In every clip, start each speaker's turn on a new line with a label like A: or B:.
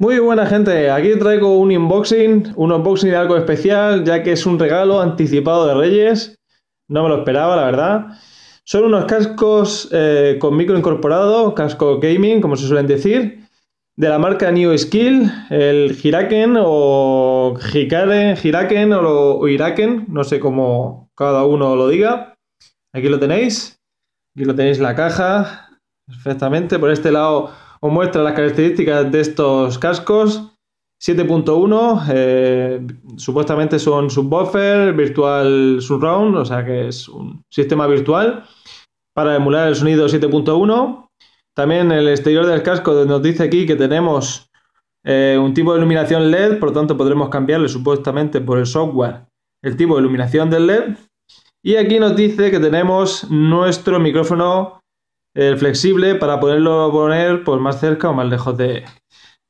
A: Muy buena gente, aquí traigo un unboxing, un unboxing de algo especial, ya que es un regalo anticipado de Reyes. No me lo esperaba, la verdad. Son unos cascos eh, con micro incorporado, casco gaming, como se suelen decir, de la marca New Skill, el Hiraken o Hikaren, Hiraken o, Iraken, no sé cómo cada uno lo diga. Aquí lo tenéis, aquí lo tenéis la caja, perfectamente. Por este lado os muestra las características de estos cascos. 7.1, eh, supuestamente son subwoofer, virtual surround, o sea que es un sistema virtual para emular el sonido 7.1. También el exterior del casco nos dice aquí que tenemos eh, un tipo de iluminación LED, por lo tanto podremos cambiarle supuestamente por el software el tipo de iluminación del LED. Y aquí nos dice que tenemos nuestro micrófono el eh, flexible para poderlo poner pues, más cerca o más lejos de,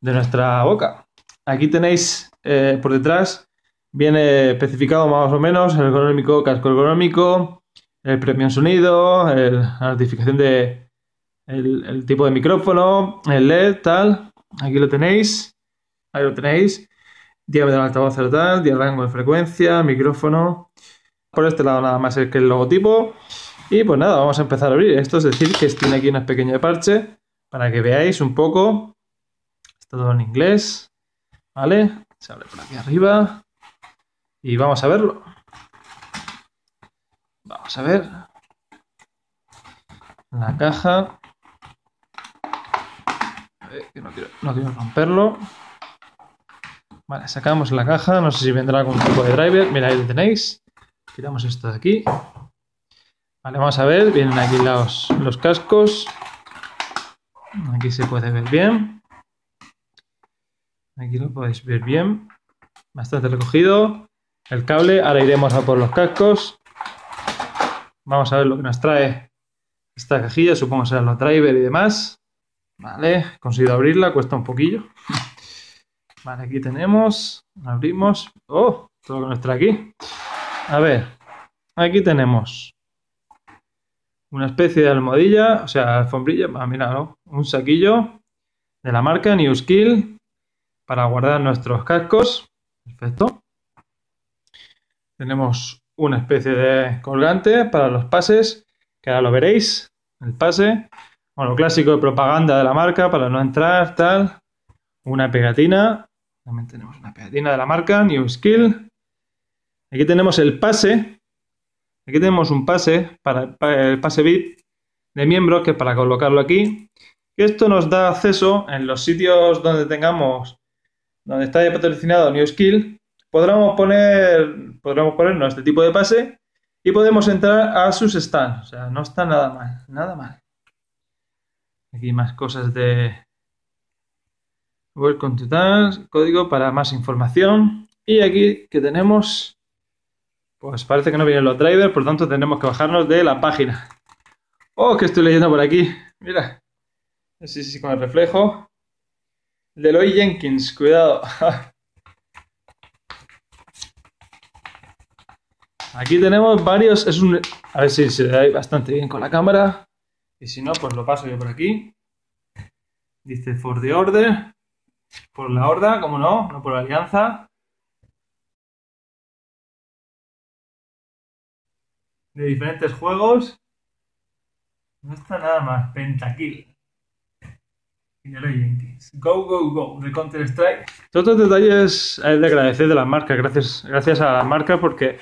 A: nuestra boca. Aquí tenéis eh, por detrás, viene especificado más o menos el ergonómico, casco ergonómico, el premio en sonido, la notificación de el, tipo de micrófono, el LED, tal. Aquí lo tenéis, ahí lo tenéis. Diámetro del altavoz tal, rango de frecuencia, micrófono. Por este lado nada más es que el logotipo. Y pues nada, vamos a empezar a abrir. Esto es decir que tiene aquí una pequeña parche para que veáis un poco. Está todo en inglés. ¿Vale? Se abre por aquí arriba. Y vamos a verlo. Vamos a ver. La caja. A ver, que no quiero, romperlo. Vale, sacamos la caja. No sé si vendrá un tipo de driver. Mira, ahí lo tenéis. Tiramos esto de aquí. Vale, vamos a ver, vienen aquí los, los cascos. Aquí se puede ver bien. Aquí lo podéis ver bien. Bastante recogido. El cable, ahora iremos a por los cascos. Vamos a ver lo que nos trae esta cajilla, supongo que serán los driver y demás. Vale, consigo abrirla, cuesta un poquillo. Vale, aquí tenemos, abrimos. ¡Oh! Todo lo que nos trae aquí. A ver, aquí tenemos una especie de almohadilla, o sea, alfombrilla, ah, mira, ¿no? un saquillo de la marca New Skill para guardar nuestros cascos. Perfecto. Tenemos una especie de colgante para los pases, que ahora lo veréis, el pase. Bueno, clásico de propaganda de la marca para no entrar, tal. Una pegatina. También tenemos una pegatina de la marca New Skill. Aquí tenemos el pase, Aquí tenemos un pase, para, el pase bit de miembro, que es para colocarlo aquí. esto nos da acceso en los sitios donde tengamos, donde está patrocinado New Skill, podremos poner, podremos ponernos este tipo de pase y podemos entrar a sus stands. O sea, no está nada mal, nada mal. Aquí más cosas de Welcome to Dance, código para más información. Y aquí que tenemos pues parece que no vienen los drivers, por tanto tenemos que bajarnos de la página. Oh, que estoy leyendo por aquí. Mira. Sí, sí, con el reflejo. Deloy Jenkins, cuidado. Aquí tenemos varios. A ver si se ve bastante bien con la cámara. Y si no, pues lo paso yo por aquí. Dice for the order. Por la horda, como no, no por la alianza. de diferentes juegos. No está nada más. Pentakill. Y Go, go, go. De Counter-Strike. Todos los detalles hay de agradecer de la marca. Gracias, gracias a la marca. porque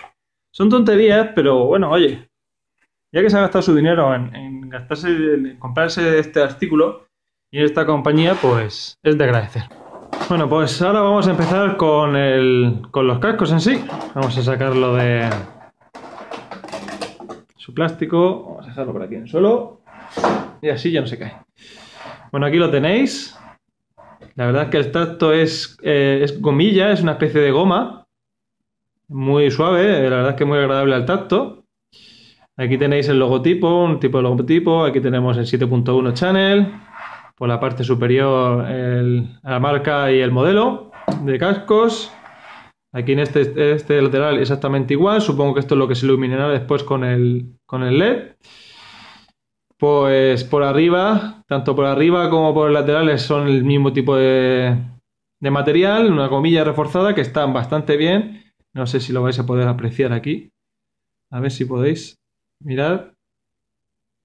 A: son tonterías, pero bueno, oye. Ya que se ha gastado su dinero en, gastarse, en comprarse este artículo y esta compañía, pues es de agradecer. Bueno, pues ahora vamos a empezar con, el, con los cascos en sí. Vamos a sacarlo de, plástico. Vamos a dejarlo por aquí en el suelo. Y así ya no se cae. Bueno, aquí lo tenéis. La verdad es que el tacto es, eh, es gomilla, es una especie de goma. Muy suave, la verdad es que muy agradable al tacto. Aquí tenéis el logotipo, un tipo de logotipo. Aquí tenemos el 7.1 channel. Por la parte superior la marca y el modelo de cascos. Aquí en este, este, lateral exactamente igual. Supongo que esto es lo que se iluminará después con el, con el LED. Pues por arriba, tanto por arriba como por laterales son el mismo tipo de, material, una comilla reforzada que están bastante bien. No sé si lo vais a poder apreciar aquí. A ver si podéis mirar.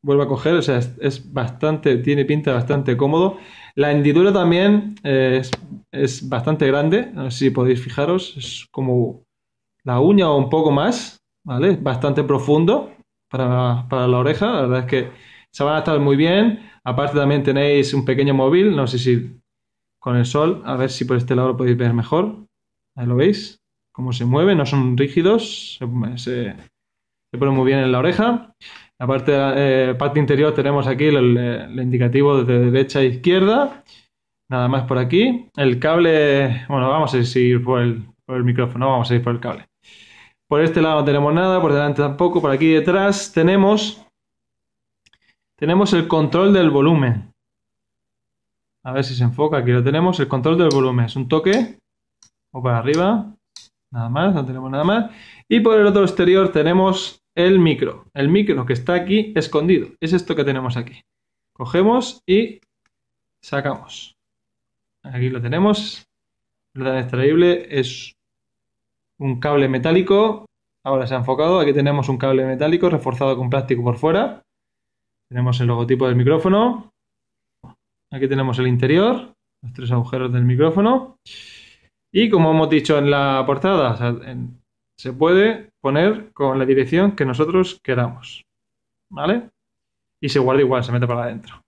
A: Vuelvo a coger, o sea, es, bastante, tiene pinta bastante cómodo. La hendidura también eh, es es bastante grande, no si podéis fijaros, es como la uña o un poco más, ¿vale? Bastante profundo para, la oreja, la verdad es que se van a estar muy bien, aparte también tenéis un pequeño móvil, no sé si con el sol, a ver si por este lado podéis ver mejor, ahí lo veis, cómo se mueve, no son rígidos, se, se, pone muy bien en la oreja. La parte, eh, parte interior tenemos aquí el, el indicativo de derecha a izquierda Nada más por aquí. El cable, bueno, vamos a seguir por el, por el micrófono, vamos a ir por el cable. Por este lado no tenemos nada, por delante tampoco, por aquí detrás tenemos tenemos el control del volumen. A ver si se enfoca, aquí lo tenemos, el control del volumen. Es un toque o para arriba, nada más, no tenemos nada más. Y por el otro exterior tenemos el micro. El micro que está aquí escondido, es esto que tenemos aquí. Cogemos y sacamos. Aquí lo tenemos. Lo tan extraíble es un cable metálico. Ahora se ha enfocado. Aquí tenemos un cable metálico reforzado con plástico por fuera. Tenemos el logotipo del micrófono. Aquí tenemos el interior, los tres agujeros del micrófono. Y como hemos dicho en la portada, se puede poner con la dirección que nosotros queramos. ¿Vale? Y se guarda igual, se mete para adentro.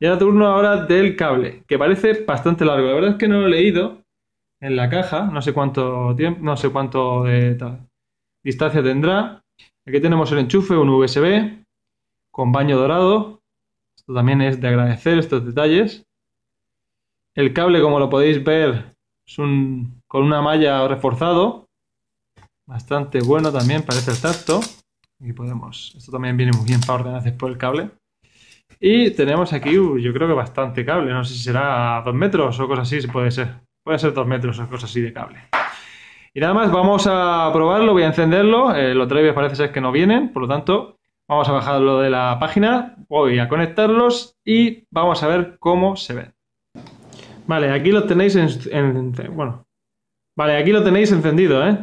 A: Y ahora turno ahora del cable, que parece bastante largo. La verdad es que no lo he leído en la caja, no sé cuánto tiempo, no sé cuánto de distancia tendrá. Aquí tenemos el enchufe, un USB con baño dorado. Esto también es de agradecer estos detalles. El cable, como lo podéis ver, es un, con una malla reforzado. Bastante bueno también, parece el tacto. Y podemos. Esto también viene muy bien para ordenar después el cable. Y tenemos aquí, uh, yo creo que bastante cable, no sé si será dos metros o cosas así, puede ser. Puede ser dos metros o cosas así de cable. Y nada más, vamos a probarlo, voy a encenderlo. Eh, los drivers parece ser que no vienen, por lo tanto, vamos a bajarlo de la página, voy a conectarlos y vamos a ver cómo se ven. Vale, aquí lo tenéis en, bueno. Vale, aquí lo tenéis encendido, ¿eh?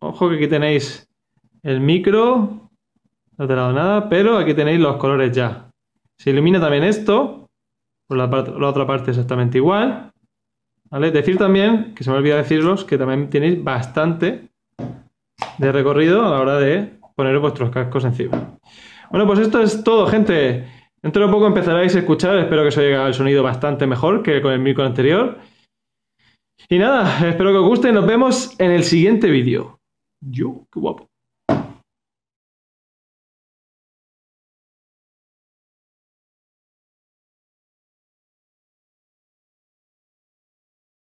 A: Ojo que aquí tenéis el micro. No te he dado nada, pero aquí tenéis los colores ya. Se ilumina también esto, por la, otra parte exactamente igual. ¿Vale? Decir también, que se me olvida decirlos, que también tenéis bastante de recorrido a la hora de poner vuestros cascos encima. Bueno, pues esto es todo, gente. Dentro de poco empezaréis a escuchar, espero que os oiga el sonido bastante mejor que con el micro anterior. Y nada, espero que os guste y nos vemos en el siguiente vídeo. Yo, qué guapo.